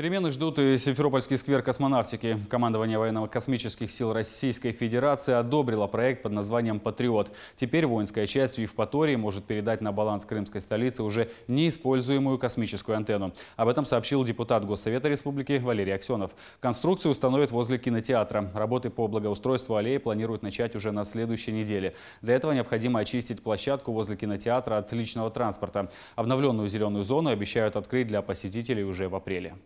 Перемены ждут и Симферопольский сквер космонавтики. Командование военно-космических сил Российской Федерации одобрило проект под названием «Патриот». Теперь воинская часть в Евпатории может передать на баланс крымской столицы уже неиспользуемую космическую антенну. Об этом сообщил депутат Госсовета Республики Валерий Аксенов. Конструкцию установят возле кинотеатра. Работы по благоустройству аллеи планируют начать уже на следующей неделе. Для этого необходимо очистить площадку возле кинотеатра от личного транспорта. Обновленную зеленую зону обещают открыть для посетителей уже в апреле.